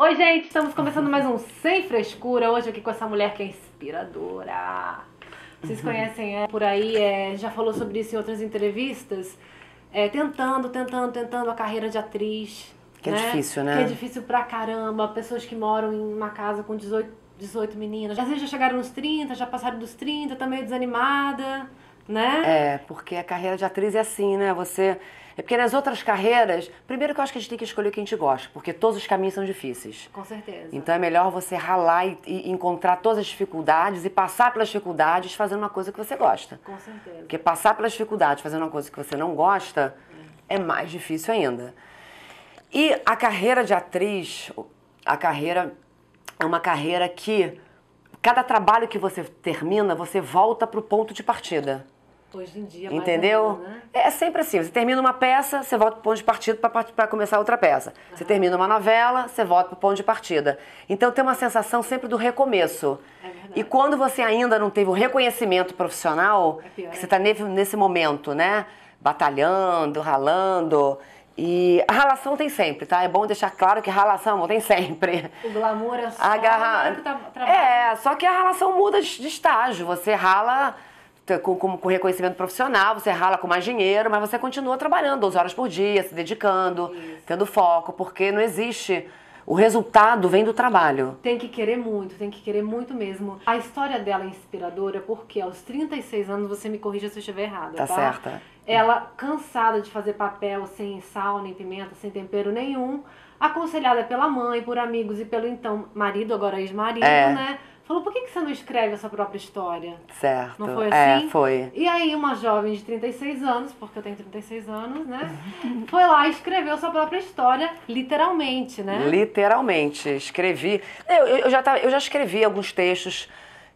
Oi, gente, estamos começando mais um Sem Frescura, hoje aqui com essa mulher que é inspiradora. Vocês conhecem é, por aí, é, já falou sobre isso em outras entrevistas, é, tentando, tentando, tentando a carreira de atriz. Que é né? é difícil, né? Que é difícil pra caramba, pessoas que moram em uma casa com 18, 18 meninas, às vezes já chegaram nos 30, já passaram dos 30, tá meio desanimada, né? É, porque a carreira de atriz é assim, né? Você é porque nas outras carreiras, primeiro que eu acho que a gente tem que escolher o que a gente gosta, porque todos os caminhos são difíceis. Com certeza. Então é melhor você ralar e, e encontrar todas as dificuldades e passar pelas dificuldades fazendo uma coisa que você gosta. Com certeza. Porque passar pelas dificuldades fazendo uma coisa que você não gosta é, é mais difícil ainda. E a carreira de atriz, a carreira é uma carreira que cada trabalho que você termina, você volta para o ponto de partida. Hoje em dia, Entendeu? Ainda, né? É, é sempre assim. Você termina uma peça, você volta para o ponto de partida para começar outra peça. Uhum. Você ah. termina uma novela, você volta para o ponto de partida. Então tem uma sensação sempre do recomeço. É e quando você ainda não teve o reconhecimento profissional, é que você está né? nesse momento, né? Batalhando, ralando. E a relação tem sempre, tá? É bom deixar claro que relação tem sempre. O glamour é só a garra... que tá é, trabalhando. É, só que a relação muda de estágio. Você rala com, com, com, reconhecimento profissional, você rala com mais dinheiro, mas você continua trabalhando 12 horas por dia, se dedicando, Isso. tendo foco, porque não existe. O resultado vem do trabalho. Tem que querer muito, tem que querer muito mesmo. A história dela é inspiradora porque aos 36 anos, você me corrija se eu estiver errada. Tá, tá? certa. Ela, cansada de fazer papel sem sal, nem pimenta, sem tempero nenhum, aconselhada pela mãe, por amigos e pelo então marido, agora ex-marido, é. né? falou: por que, que você não escreve a sua própria história? Certo. Não foi é, assim? É, foi. E aí, uma jovem de 36 anos, porque eu tenho 36 anos, né? foi lá e escreveu sua própria história, literalmente, né? Literalmente. Escrevi. Eu, eu, já, tava, eu já escrevi alguns textos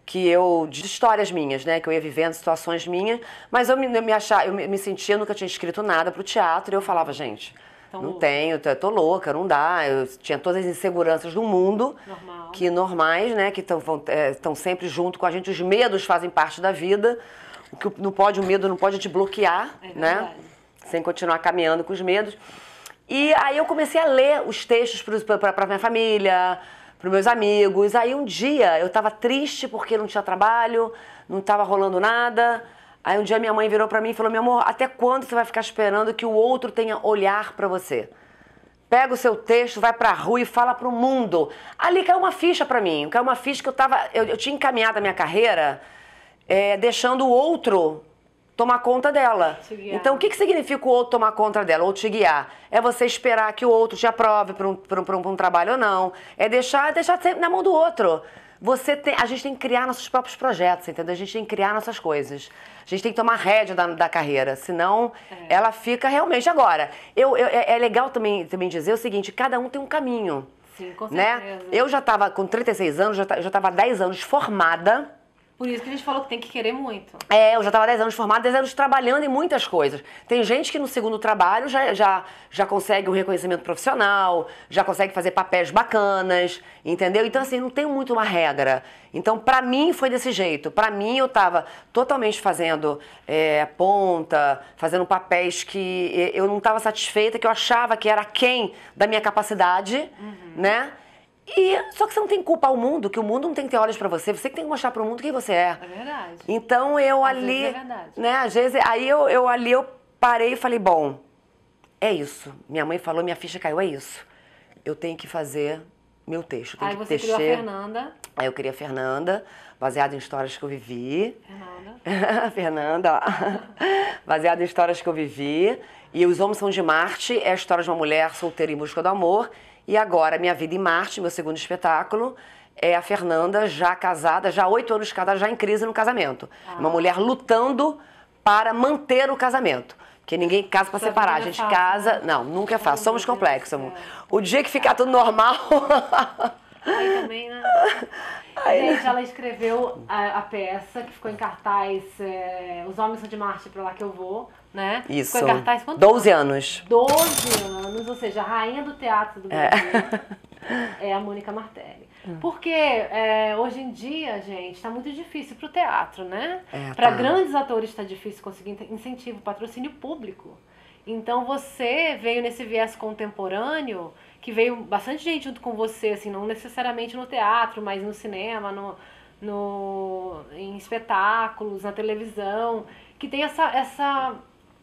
que eu de histórias minhas, né, que eu ia vivendo situações minhas, mas eu me, eu me achava, eu me sentia, eu nunca tinha escrito nada para o teatro e eu falava, gente, não tenho, tô, tô louca, não dá. Eu tinha todas as inseguranças do mundo, Normal. que normais, né? Que estão é, tão sempre junto com a gente. Os medos fazem parte da vida. O que não pode, o medo não pode te bloquear, é né? Sem continuar caminhando com os medos. E aí eu comecei a ler os textos para minha família, para meus amigos. Aí um dia eu estava triste porque não tinha trabalho, não estava rolando nada. Aí um dia minha mãe virou para mim e falou: "Meu amor, até quando você vai ficar esperando que o outro tenha olhar para você? Pega o seu texto, vai para a rua e fala para o mundo". Ali caiu uma ficha para mim, caiu uma ficha que eu tava, eu, eu tinha encaminhado a minha carreira é, deixando o outro tomar conta dela. Então, o que, que significa o outro tomar conta dela, o outro te guiar? É você esperar que o outro te aprove para um, pra um, um trabalho ou não. É deixar, deixar na mão do outro você tem, a gente tem que criar nossos próprios projetos, entendeu? A gente tem que criar nossas coisas. A gente tem que tomar rédea da, da carreira, senão é. ela fica realmente. Agora, eu, eu, é, é legal também, também dizer o seguinte: cada um tem um caminho. Sim, com né? certeza. Né? Eu já estava com 36 anos, já estava há 10 anos formada por isso que a gente falou que tem que querer muito. É, eu já estava 10 anos formada, 10 anos trabalhando em muitas coisas. Tem gente que no segundo trabalho já, já, já consegue um reconhecimento profissional, já consegue fazer papéis bacanas, entendeu? Então, assim, não tem muito uma regra. Então, para mim, foi desse jeito. Para mim, eu estava totalmente fazendo é, ponta, fazendo papéis que eu não estava satisfeita, que eu achava que era quem da minha capacidade, uhum. né? E só que você não tem que culpar o mundo, que o mundo não tem que ter olhos para você, você que tem que mostrar para o mundo quem você é. É verdade. Então eu Às ali, é verdade. né, às vezes, aí eu, eu ali eu parei e falei, bom, é isso. Minha mãe falou, minha ficha caiu, é isso. Eu tenho que fazer meu texto, tenho aí que você queria criou a Fernanda. Aí eu queria a Fernanda, baseado em histórias que eu vivi. Fernanda. Fernanda, baseado em histórias que eu vivi. E Os Homens São de Marte é a história de uma mulher solteira em busca do amor e agora, Minha Vida em Marte, meu segundo espetáculo, é a Fernanda, já casada, já oito anos casada, já em crise no casamento. Ah. Uma mulher lutando para manter o casamento. Porque ninguém casa para separar, é a gente é casa. Né? Não, nunca é fácil, somos é complexos. O dia que ficar tudo normal. Aí também, né? Aí... Gente, né? ela escreveu a, a, peça que ficou em cartaz é, Os Homens são de Marte, pra lá que eu vou, né? Isso. Ficou em cartaz quanto? 12 tempo? anos. 12 anos, ou seja, a rainha do teatro do é. Brasil é, é a Mônica Martelli. É. Porque é, hoje em dia, gente, está muito difícil para o teatro, né? É, para tá. grandes atores está difícil conseguir incentivo, patrocínio público. Então você veio nesse viés contemporâneo que veio bastante gente junto com você, assim, não necessariamente no teatro, mas no cinema, no, no, em espetáculos, na televisão, que tem essa, essa,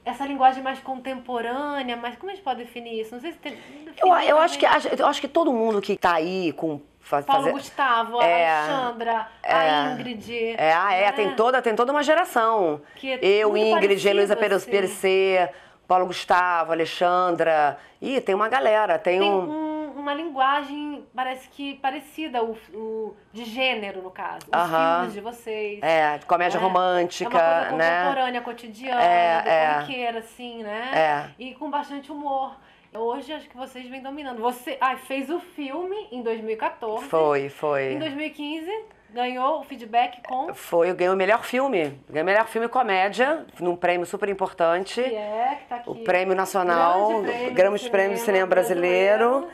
essa linguagem mais contemporânea, mas como a gente pode definir isso? Não sei se tem. Eu, eu, acho que, eu acho que todo mundo que está aí com Faz, Paulo fazer... Gustavo, é, a Alexandra, é, a Ingrid. É, ah, é, é, tem né? toda, tem toda uma geração. É eu, Ingrid, Heloísa assim. Perecer, Paulo Gustavo, Alexandra. Ih, tem uma galera. Tem, tem um... um... uma linguagem, parece que parecida, o, o de gênero, no caso. Os uh -huh. filmes de vocês. É, de comédia é, romântica. É uma coisa né? contemporânea, né? cotidiana, é, é, corriqueira, assim, né? É. E com bastante humor. Hoje acho que vocês vêm dominando. Você ai, fez o filme em 2014. Foi, foi. Em 2015 ganhou o feedback com. Foi, eu ganhei o melhor filme. Ganhei o melhor filme comédia, num prêmio super importante. Que é, que tá aqui. O Prêmio Nacional, Grande Prêmio, do Cinema Brasileiro. brasileiro.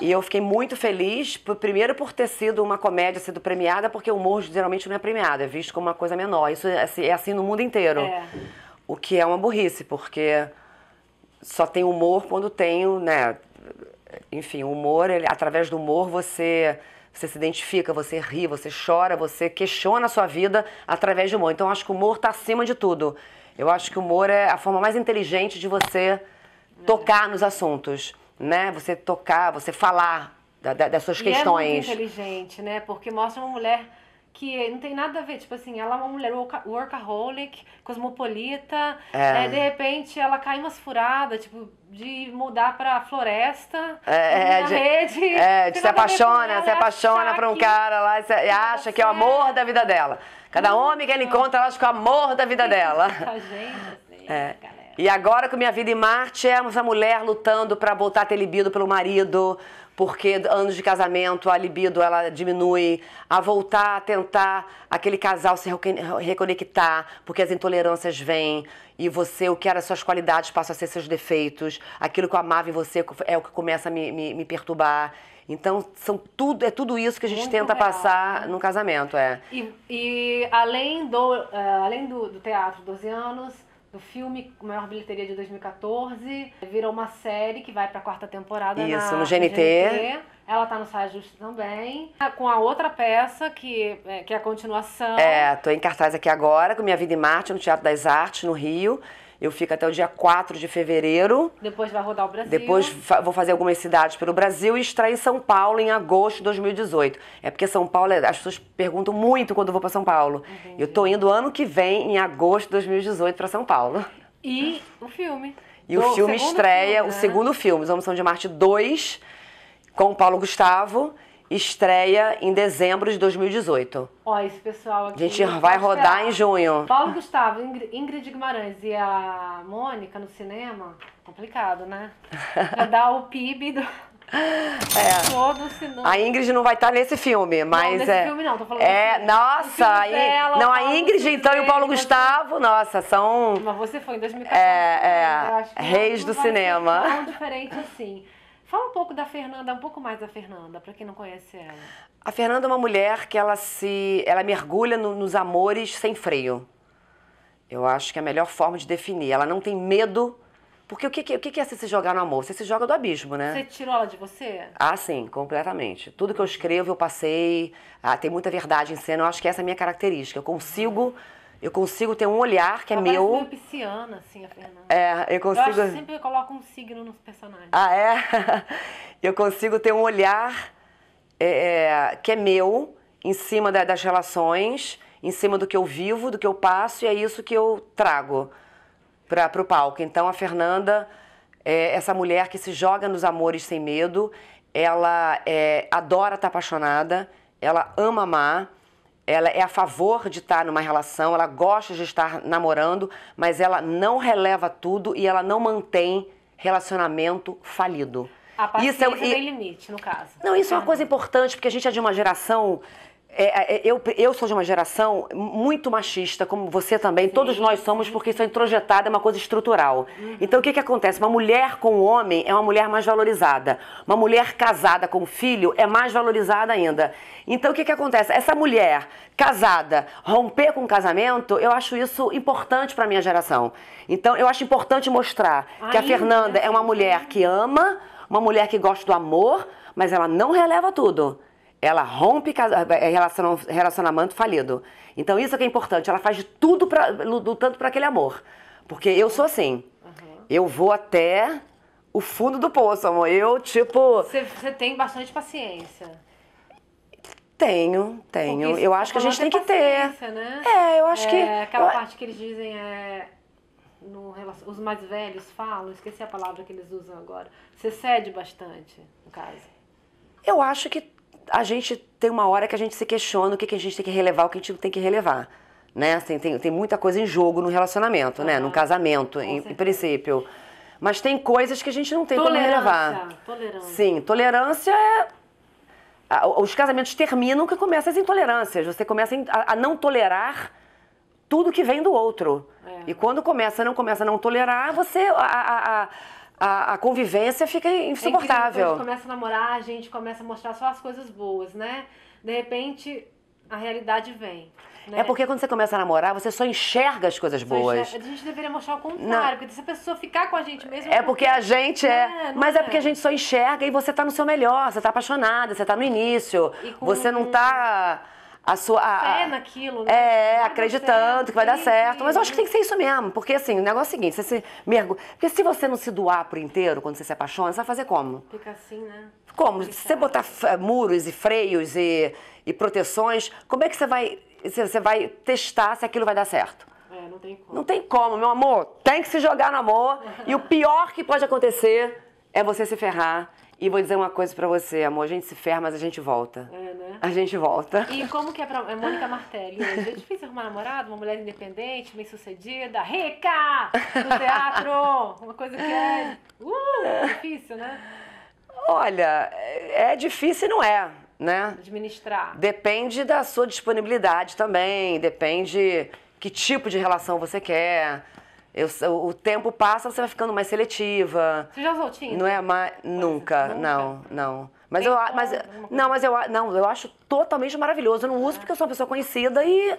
E eu fiquei muito feliz, primeiro por ter sido uma comédia sendo premiada, porque o humor geralmente não é premiado, é visto como uma coisa menor. Isso é assim, é assim no mundo inteiro. É. O que é uma burrice, porque só tem humor quando tem, né? Enfim, humor, ele, através do humor você você se identifica, você ri, você chora, você questiona a sua vida através de humor. Então, acho que o humor está acima de tudo. Eu acho que o humor é a forma mais inteligente de você tocar nos assuntos, né? Você tocar, você falar da, da, das suas e questões. É muito inteligente, né? Porque mostra uma mulher que não tem nada a ver, tipo assim, ela é uma mulher workaholic, cosmopolita, é. é. de repente ela cai umas furadas, tipo, de mudar pra floresta, é, é de, rede. É, de se apaixona, se é apaixona pra um que... cara lá e acha que é o amor da vida dela. Cada Muito uhum. homem que ela encontra, ela acha que é o amor da vida dela. Tá, gente, assim, é. E agora com Minha Vida em Marte, é essa mulher lutando para voltar a ter libido pelo marido, porque anos de casamento, a libido ela diminui, a voltar a tentar aquele casal se reconectar, porque as intolerâncias vêm e você, o que era suas qualidades passa a ser seus defeitos, aquilo que eu amava em você é o que começa a me, me, me perturbar. Então, são tudo, é tudo isso que a gente Muito tenta real, passar no casamento, é. E, e além, do, uh, além do, do teatro, 12 anos, do filme, maior bilheteria de 2014, virou uma série que vai para a quarta temporada Isso, na, no GNT. Ela tá no Justo também, com a outra peça que é, que é a continuação. É, tô em cartaz aqui agora com Minha Vida em Marte no Teatro das Artes no Rio. Eu fico até o dia 4 de fevereiro. Depois vai rodar o Brasil. Depois vou fazer algumas cidades pelo Brasil e extrair São Paulo em agosto de 2018. É porque São Paulo, é, as pessoas perguntam muito quando eu vou para São Paulo. Entendi. Eu tô indo ano que vem, em agosto de 2018, para São Paulo. E o filme. E Do o filme estreia filme, né? o segundo filme, Os Homens São de Marte 2, com o Paulo Gustavo estreia em dezembro de 2018. Ó, esse pessoal aqui. A gente vai rodar em junho. Paulo Gustavo, Ingrid Guimarães e a Mônica no cinema. Complicado, né? Vai dar o PIB do. É. A Ingrid não vai estar tá nesse filme, mas não, nesse é. filme não, tô falando. É, nossa, filme dela, não a Ingrid então e o Paulo Gustavo, você... nossa, são. Mas você foi em 2014. É, é. Reis do cinema. tão diferente assim. Fala um pouco da Fernanda, um pouco mais da Fernanda, para quem não conhece ela. A Fernanda é uma mulher que ela se, ela mergulha no, nos amores sem freio. Eu acho que é a melhor forma de definir. Ela não tem medo, porque o que, o que é se jogar no amor? Você se joga do abismo, né? Você tirou ela de você? Ah, sim, completamente. Tudo que eu escrevo, eu passei, ah, tem muita verdade em cena. Eu acho que essa é a minha característica. Eu consigo... Uhum eu consigo ter um olhar que Ela é meu. Meio pisciana, assim, a Fernanda. É, eu consigo. Eu acho que sempre coloco um signo nos personagens. Ah, é? eu consigo ter um olhar é, é, que é meu em cima da, das relações, em cima do que eu vivo, do que eu passo, e é isso que eu trago para o palco. Então a Fernanda é essa mulher que se joga nos amores sem medo, ela é, adora estar tá apaixonada, ela ama amar ela é a favor de estar numa relação, ela gosta de estar namorando, mas ela não releva tudo e ela não mantém relacionamento falido. A isso é, e, tem limite, no caso. Não, isso é uma coisa importante, porque a gente é de uma geração é, é, é, eu, eu sou de uma geração muito machista, como você também, Sim. todos nós somos, porque isso é introjetado, é uma coisa estrutural. Uhum. Então, o que, que acontece? Uma mulher com um homem é uma mulher mais valorizada. Uma mulher casada com um filho é mais valorizada ainda. Então, o que, que acontece? Essa mulher casada romper com o casamento, eu acho isso importante para a minha geração. Então, eu acho importante mostrar Ai, que a Fernanda é, é uma mulher que ama, uma mulher que gosta do amor, mas ela não releva tudo ela rompe eh, é relacionamento falido. Então isso é que é importante. Ela faz de tudo pra, lutando para aquele amor. Porque eu sou assim. Uhum. Eu vou até o fundo do poço, amor. Eu, tipo. Você tem bastante paciência. Tenho, tenho. eu tá acho que a gente é tem que ter. Né? É, eu acho é, que. Aquela eu... parte que eles dizem é. No, os mais velhos falam, esqueci a palavra que eles usam agora. Você cede bastante, no caso. Eu acho que a gente tem uma hora que a gente se questiona o que, que a gente tem que relevar, o que a gente não tem que relevar. Né? Tem, assim, tem, tem muita coisa em jogo no relacionamento, uhum. né? No casamento, em, em, princípio. Mas tem coisas que a gente não tem tolerância, como relevar. Tolerância. Sim, tolerância é. Os casamentos terminam que começam as intolerâncias. Você começa a, não tolerar tudo que vem do outro. É. E quando começa, não começa a não tolerar, você. A, a, a, a convivência fica é insuportável. É a gente começa a namorar, a gente começa a mostrar só as coisas boas, né? De repente, a realidade vem. Né? É porque quando você começa a namorar, você só enxerga as coisas só boas. Enxerga. A gente deveria mostrar o contrário, não. porque se a pessoa ficar com a gente mesmo. É porque, porque a gente é. é mas é. é. porque a gente só enxerga e você tá no seu melhor, você tá apaixonada, você tá no início. Com... Você não tá a sua. A, Fé naquilo, né? É, acreditando que vai dar certo. Mas eu acho que tem que ser isso mesmo. Porque assim, o negócio é o seguinte, você se mergulha. Porque se você não se doar por inteiro quando você se apaixona, você vai fazer como? Fica assim, né? Como? Fica. Se você botar assim. muros e freios e, e proteções, como é que você vai. Você vai testar se aquilo vai dar certo? É, não tem como. Não tem como, meu amor. Tem que se jogar no amor. e o pior que pode acontecer é você se ferrar. E vou dizer uma coisa para você, amor. A gente se ferra, mas a gente volta. É, a gente volta. E como que é pra é Mônica Martelli hoje? É difícil arrumar namorado, uma mulher independente, bem sucedida, rica, no teatro. Uma coisa que é uh, difícil, né? Olha, é difícil e não é, né? Administrar. Depende da sua disponibilidade também, depende que tipo de relação você quer. Eu, o tempo passa, você vai ficando mais seletiva. Você já usou Tinder? Não é mais. Nunca, nunca, não, não. Mas eu, mas, não, mas eu, não, eu acho totalmente maravilhoso. Eu não uso porque eu sou uma pessoa conhecida e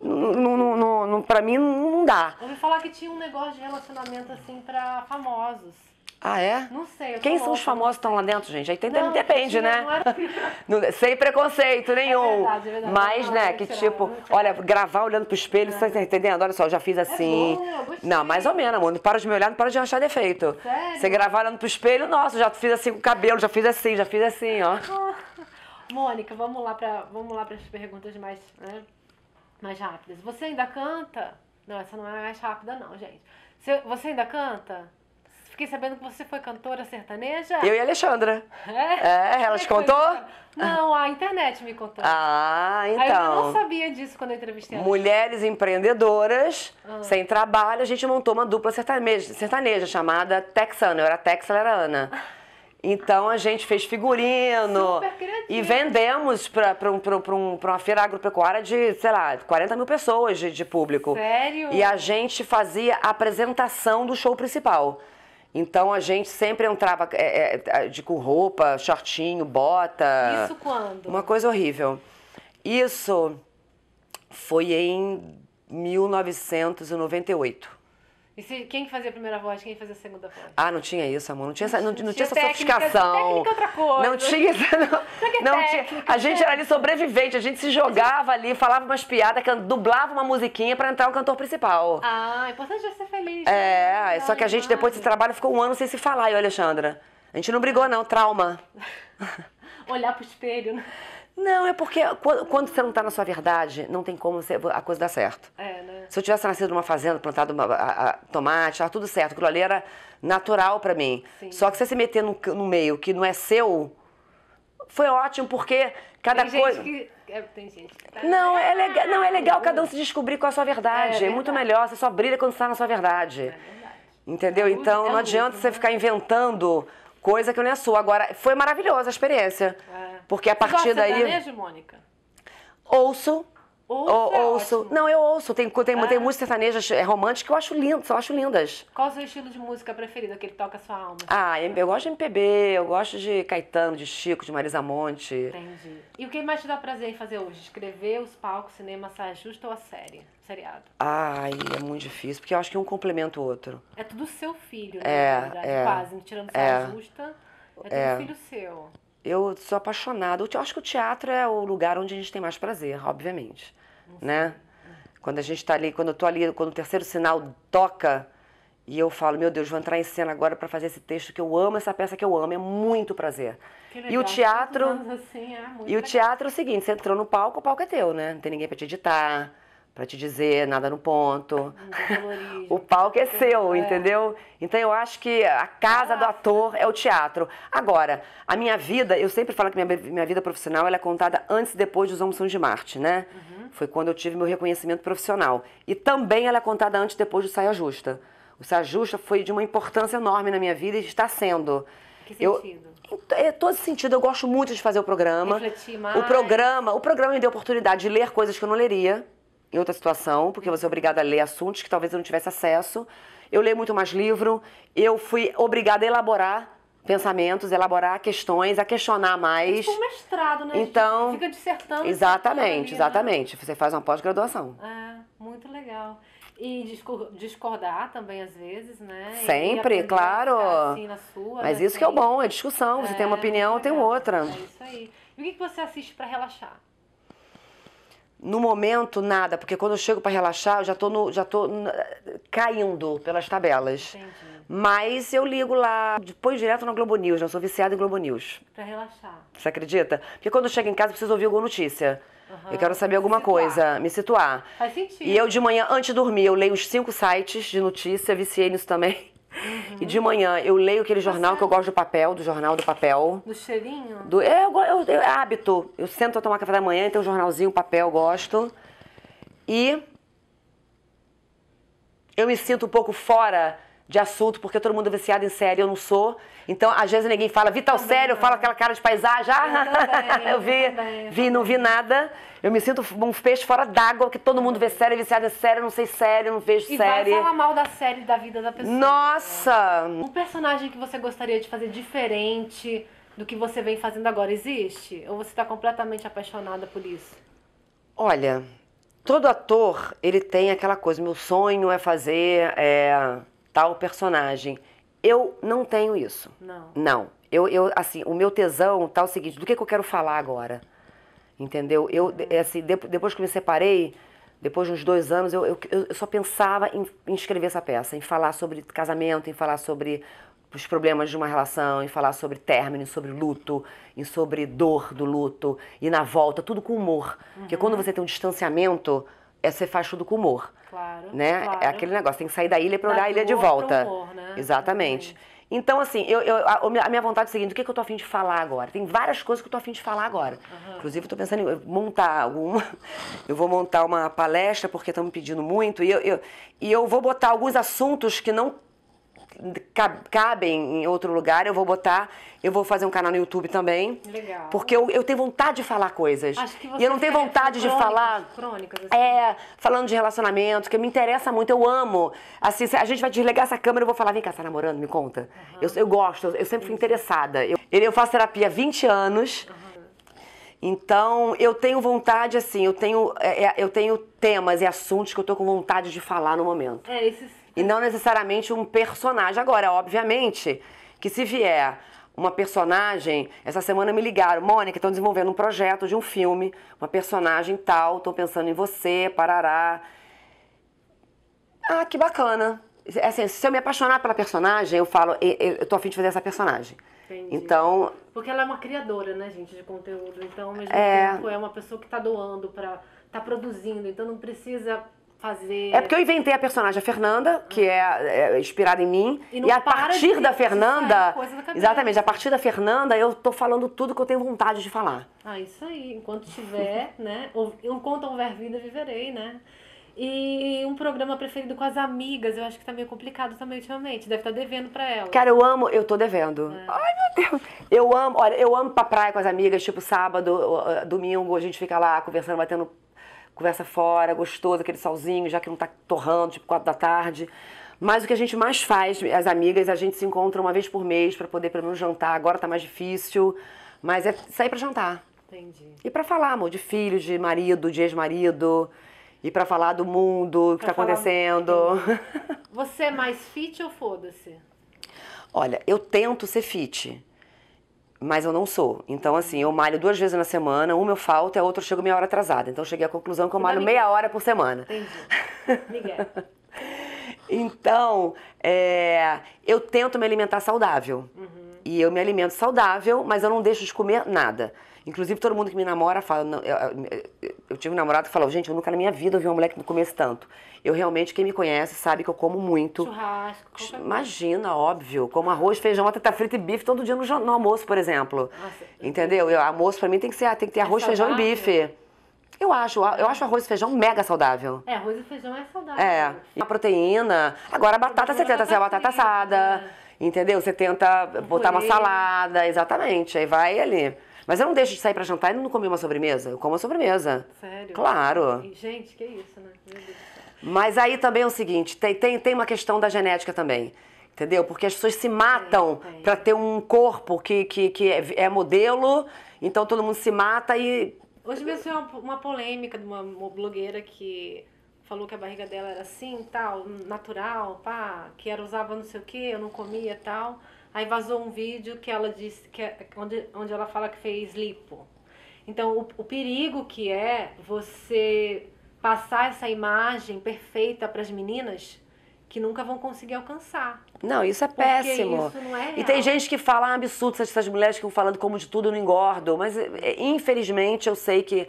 no no não, pra mim não dá. Ouvi falar que tinha um negócio de relacionamento assim pra famosos. Ah, é? Não sei. Quem são os famosos que estão lá dentro, gente? Aí tem, não, depende, né? Não... Sem preconceito é nenhum. É verdade, é verdade. Mas, não, né, que tirar, tipo, olha, gravar olhando pro espelho, é. você tá entendendo? Olha só, eu já fiz é assim. É bom, não, mais ou menos, amor. Não para de me olhar, não para de achar defeito. Sério? Você gravar olhando pro espelho, nossa, já fiz assim com o cabelo, já fiz assim, já fiz assim, ó. Mônica, vamos lá para vamos lá para as perguntas mais, né, mais rápidas. Você ainda canta? Não, essa não é mais rápida não, gente. você ainda canta? Fiquei sabendo que você foi cantora sertaneja. Eu e a Alexandra. É? é ela te contou? Não, a internet me contou. Ah, então. Aí eu então. não sabia disso quando eu entrevistei ela. Mulheres empreendedoras, ah. sem trabalho, a gente montou uma dupla sertaneja, sertaneja chamada Texana. Eu era Tex, ela era Ana. Então a gente fez figurino e vendemos para um, um, uma feira agropecuária de, sei lá, 40 mil pessoas de, de público. Sério? E a gente fazia a apresentação do show principal. Então a gente sempre entrava é, é, é, de com roupa, shortinho, bota. Isso quando? Uma coisa horrível. Isso foi em 1998. E se, quem fazia a primeira voz, quem fazia a segunda voz? Ah, não tinha isso, amor. Não tinha essa, não, não, tinha, tinha essa técnica, sofisticação. Técnica é outra coisa. Não tinha essa. Não, é não, técnica, tinha. A gente era ali sobrevivente, a gente se jogava ali, falava umas piadas, dublava uma musiquinha pra entrar o cantor principal. Ah, é importante ser feliz. É, né? É só que a gente, depois desse trabalho, ficou um ano sem se falar, eu, Alexandra. A gente não brigou, não, trauma. Olhar pro espelho, né? Não, é porque quando, você não está na sua verdade, não tem como a coisa dar certo. É, né? Se eu tivesse nascido numa fazenda, plantado uma, a, a, tomate, estava tudo certo. Aquilo ali era natural para mim. Sim. Só que você se meter no, no, meio que não é seu, foi ótimo, porque cada tem coisa... Gente que... É, tem gente que tá... Não, é legal, não, é legal cada um se descobrir com a sua verdade. É, é verdade. muito melhor, você só brilha quando está na sua verdade. É verdade. Entendeu? É então, não é adianta você né? ficar inventando coisa que não é sua. Agora, foi maravilhosa a experiência. Porque a partir daí. Sertanejo, Mônica? Ouço. Ouço, o, é ouço. Ótimo. Não, eu ouço. Tem, tem, é. tem músicas sertanejas é românticas que eu acho lindas, eu acho lindas. Qual o seu estilo de música preferido, aquele que toca a sua alma? Ah, eu, eu gosto de MPB, eu gosto de Caetano, de Chico, de Marisa Monte. Entendi. E o que mais te dá prazer em fazer hoje? Escrever, os palcos, cinema, saia justa ou a série? Seriado? Ai, é muito difícil, porque eu acho que um complementa o outro. É tudo seu filho, né? É, na verdade, é, quase, tirando saia é, justa. É tudo é. filho seu. Eu sou apaixonada. Eu acho que o teatro é o lugar onde a gente tem mais prazer, obviamente, né? Quando a gente está ali, quando eu estou ali, quando o terceiro sinal toca e eu falo, meu Deus, vou entrar em cena agora para fazer esse texto que eu amo, essa peça que eu amo, é muito prazer. E o teatro, assim, é e legal. o teatro é o seguinte, você entrou no palco, o palco é teu, né? Não tem ninguém para te editar para te dizer nada no ponto. É o palco é, é seu, é. entendeu? Então eu acho que a casa do ah, ator é o teatro. Agora, a minha vida, eu sempre falo que minha, minha vida profissional ela é contada antes e depois dos Homens de Marte, né? Uhum. Foi quando eu tive meu reconhecimento profissional. E também ela é contada antes e depois do Saia Justa. O Saia Justa foi de uma importância enorme na minha vida e está sendo. Que sentido? Eu, é todo sentido. Eu gosto muito de fazer o programa. Refletir mais. O programa, o programa me deu a oportunidade de ler coisas que eu não leria em outra situação, porque você é obrigada a ler assuntos que talvez eu não tivesse acesso. Eu leio muito mais livro, eu fui obrigada a elaborar pensamentos, elaborar questões, a questionar mais. É tipo um mestrado, né? Então, fica dissertando. Exatamente, né? exatamente. Você faz uma pós-graduação. Ah, muito legal. E discordar também, às vezes, né? Sempre, claro. Assim na sua, né? Mas né? isso que é o bom, é discussão. Você é, tem uma é, opinião, tem outra. É isso aí. E o que você assiste para relaxar? No momento, nada, porque quando eu chego para relaxar, eu já tô, no, já tô caindo pelas tabelas. Entendi. Mas eu ligo lá, depois direto na Globo News, né? sou viciada em Globo News. Pra relaxar. Você acredita? Porque quando eu chego em casa, eu preciso ouvir alguma notícia. Uhum. Eu quero saber alguma coisa, me situar. Faz sentido. E eu de manhã, antes de dormir, eu leio os cinco sites de notícia, viciei nisso também. Uhum. E de manhã eu leio aquele jornal Você... que eu gosto do papel, do jornal do papel. Do cheirinho? Do, é, eu, eu, eu, é hábito. Eu sento a tomar café da manhã, então um jornalzinho, papel, gosto. E eu me sinto um pouco fora de assunto, porque todo mundo é viciado em série, eu não sou. Então, às vezes ninguém fala, vi tal sério eu falo aquela cara de paisagem, ah, eu, eu vi, eu vi, não vi nada. Eu me sinto um peixe fora d'água, que todo mundo vê série, viciado em série, não sei série, não vejo e série. E vai falar mal da série, da vida da pessoa. Nossa! Um personagem que você gostaria de fazer diferente do que você vem fazendo agora, existe? Ou você está completamente apaixonada por isso? Olha, todo ator, ele tem aquela coisa, meu sonho é fazer... É tal personagem. Eu não tenho isso. Não. Não. Eu, eu assim, o meu tesão tá o seguinte, do que, que eu quero falar agora? Entendeu? Eu, uhum. assim, de, depois que me separei, depois de uns dois anos, eu, eu, eu só pensava em, em, escrever essa peça, em falar sobre casamento, em falar sobre os problemas de uma relação, em falar sobre término, sobre luto, em sobre dor do luto, e na volta, tudo com humor. Uhum. Porque quando uhum. você tem um distanciamento, é ser faixudo com humor. Claro, né? É claro. É aquele negócio, tem que sair da ilha para olhar a ilha de volta. Humor, né? Exatamente. Então, assim, eu, eu, a, a, minha vontade é o seguinte: o que, que eu tô afim de falar agora? Tem várias coisas que eu tô afim de falar agora. Uhum. Inclusive, eu tô pensando em montar alguma. Eu vou montar uma palestra, porque estão me pedindo muito. E eu, eu, e eu vou botar alguns assuntos que não cabem em outro lugar, eu vou botar, eu vou fazer um canal no YouTube também. Legal. Porque eu, eu tenho vontade de falar coisas. e eu não tenho vontade de falar. Crônicas, assim. É, falando de relacionamento, que me interessa muito, eu amo. Assim, a gente vai desligar essa câmera, eu vou falar, vem cá, tá namorando? Me conta. Uhum. Eu, eu gosto, eu sempre fui interessada. Eu, eu faço terapia há 20 anos. Uhum. Então, eu tenho vontade, assim, eu tenho, é, é, eu tenho temas e assuntos que eu tô com vontade de falar no momento. É, esses e não necessariamente um personagem. Agora, obviamente, que se vier uma personagem, essa semana me ligaram, Mônica, estão desenvolvendo um projeto de um filme, uma personagem tal, estou pensando em você, parará. Ah, que bacana. É assim, se eu me apaixonar pela personagem, eu falo, eu estou afim de fazer essa personagem. Entendi. Então. Porque ela é uma criadora, né, gente, de conteúdo. Então, ao mesmo é... tempo, é uma pessoa que está doando para. está produzindo. Então, não precisa fazer. É porque eu inventei a personagem a Fernanda, que é, é inspirada em mim. E, e a partir da Fernanda. Da exatamente, a partir da Fernanda eu tô falando tudo que eu tenho vontade de falar. Ah, isso aí. Enquanto tiver, né? Enquanto houver vida, viverei, né? E um programa preferido com as amigas, eu acho que tá meio complicado também ultimamente. Deve estar tá devendo pra ela. Cara, eu amo, eu tô devendo. É. Ai, meu Deus. Eu amo, olha, eu amo pra praia com as amigas, tipo sábado, domingo, a gente fica lá conversando, batendo conversa fora, gostoso, aquele solzinho, já que não tá torrando, tipo quatro da tarde. Mas o que a gente mais faz, as amigas, a gente se encontra uma vez por mês para poder pelo menos jantar. Agora tá mais difícil, mas é sair para jantar. Entendi. E para falar, amor, de filho, de marido, de ex-marido, e para falar do mundo, o que pra tá falar... acontecendo. Você é mais fit ou foda-se? Olha, eu tento ser fit mas eu não sou. Então, assim, eu malho duas vezes na semana, uma eu falto e a outra eu chego meia hora atrasada. Então, cheguei à conclusão que eu malho tá meia hora por semana. Entendi. então, é, eu tento me alimentar saudável. Uhum. E eu me alimento saudável, mas eu não deixo de comer nada. Inclusive, todo mundo que me namora fala. Eu, eu, eu tive um namorado que falou, gente, eu nunca na minha vida ouvi uma mulher que não comesse tanto. Eu realmente, quem me conhece sabe que eu como muito. Churrasco. Imagina, óbvio. Como arroz, feijão, batata tá frita e bife todo dia no, no almoço, por exemplo. Nossa. Entendeu? Eu, almoço pra mim tem que, ser, ah, tem que ter é arroz, saudável. feijão e bife. Eu acho, eu acho arroz e feijão mega saudável. É, arroz e feijão é saudável. É. Uma proteína. Agora a batata, você tenta ser a batata assada. Entendeu? Você tenta um botar purê. uma salada, exatamente. Aí vai ali. Mas eu não deixo de sair para jantar e não comi uma sobremesa. Eu como a sobremesa. Sério? Claro. Gente, que isso, né? Meu Deus Mas aí também é o seguinte, tem, tem, tem uma questão da genética também. Entendeu? Porque as pessoas se matam para ter um corpo que, que, que é, é modelo, então todo mundo se mata e. Hoje mesmo tem uma, uma polêmica de uma, uma blogueira que falou que a barriga dela era assim, tal, natural, pá, que era usava não sei o que, eu não comia tal. Aí vazou um vídeo que ela disse que é, onde, onde ela fala que fez lipo. Então, o, o perigo que é você passar essa imagem perfeita para as meninas que nunca vão conseguir alcançar. Não, isso é péssimo. Isso não é real. E tem gente que fala ah, absurdo essas mulheres que estão falando como de tudo eu não engordo, mas é, é, infelizmente eu sei que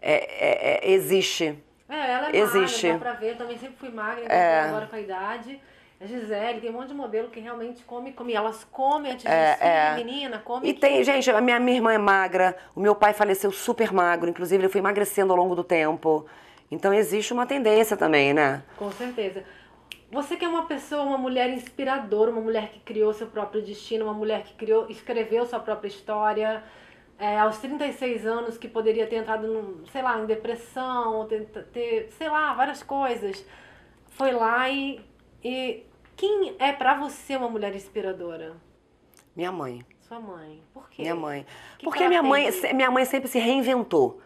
é, é, é existe. É, ela é existe. magra, dá pra ver, eu também sempre fui magra, então, é. agora com a idade. A Gisele, tem um monte de modelo que realmente come, come. Elas comem antes é, de é. menina, come. E que... tem, gente, a minha, minha irmã é magra, o meu pai faleceu super magro, inclusive ele foi emagrecendo ao longo do tempo. Então existe uma tendência também, né? Com certeza. Você que é uma pessoa, uma mulher inspiradora, uma mulher que criou seu próprio destino, uma mulher que criou, escreveu sua própria história, é, aos 36 anos que poderia ter entrado, num, sei lá, em depressão, ter, ter, sei lá, várias coisas, foi lá e, e quem é para você uma mulher inspiradora? Minha mãe. Sua mãe. Por quê? Minha mãe. Que Porque minha mãe, minha mãe sempre se reinventou.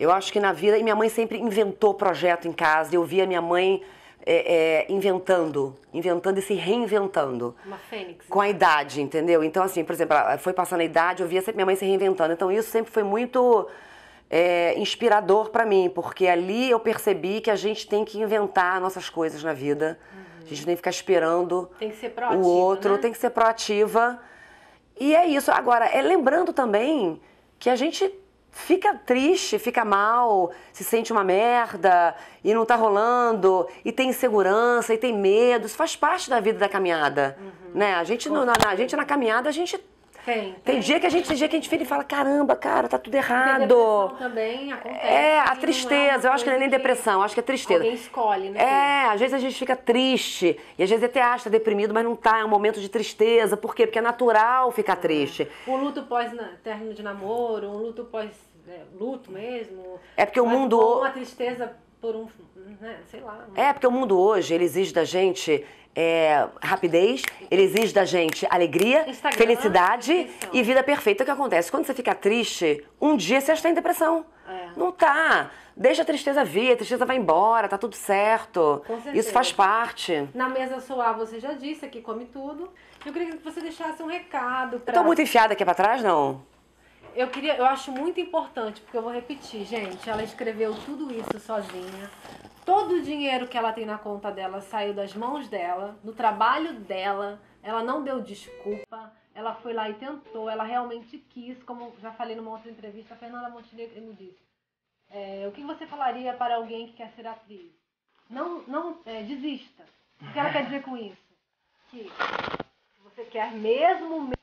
Eu acho que na vida, e minha mãe sempre inventou projeto em casa. Eu via minha mãe é, é, inventando, inventando e se reinventando. Uma fênix. Com a né? idade, entendeu? Então, assim, por exemplo, foi passando a idade, eu via sempre minha mãe se reinventando. Então, isso sempre foi muito é, inspirador para mim, porque ali eu percebi que a gente tem que inventar nossas coisas na vida. Uhum. A gente tem que ficar esperando tem que ser proativa, o outro, né? tem que ser proativa. E é isso. Agora, é lembrando também que a gente fica triste, fica mal, se sente uma merda e não tá rolando, e tem insegurança, e tem medo. Isso faz parte da vida da caminhada, uhum. né? A gente, no, na, a gente na caminhada, a gente tem, tem. Tem dia que a gente, tem dia que a gente vira e fala, caramba, cara, tá tudo errado. também acontece. É, a é tristeza. É eu acho que não é nem depressão, acho que é tristeza. Alguém escolhe, né? É, às vezes a gente fica triste. E às vezes até acha deprimido, mas não tá. É um momento de tristeza. Por quê? Porque é natural ficar é. triste. um luto pós-término né, de namoro, um luto pós... É, luto mesmo. É porque o mundo. Uma tristeza por um, né, sei lá. Um... É, porque o mundo hoje, ele exige da gente é, rapidez, ele exige da gente alegria, Instagram, felicidade e vida perfeita. O que acontece? Quando você fica triste, um dia você está em depressão. É. Não tá. Deixa a tristeza vir, a tristeza vai embora, tá tudo certo. Isso faz parte. Na mesa soar, você já disse, que come tudo. Eu queria que você deixasse um recado pra... Eu tô muito enfiada aqui pra trás, não? eu queria, eu acho muito importante, porque eu vou repetir, gente, ela escreveu tudo isso sozinha. Todo o dinheiro que ela tem na conta dela saiu das mãos dela, do trabalho dela. Ela não deu desculpa, ela foi lá e tentou, ela realmente quis, como já falei numa outra entrevista, a Fernanda Montenegro me disse. É, o que você falaria para alguém que quer ser atriz? Não, não é, desista. O que ela quer dizer com isso? Que você quer mesmo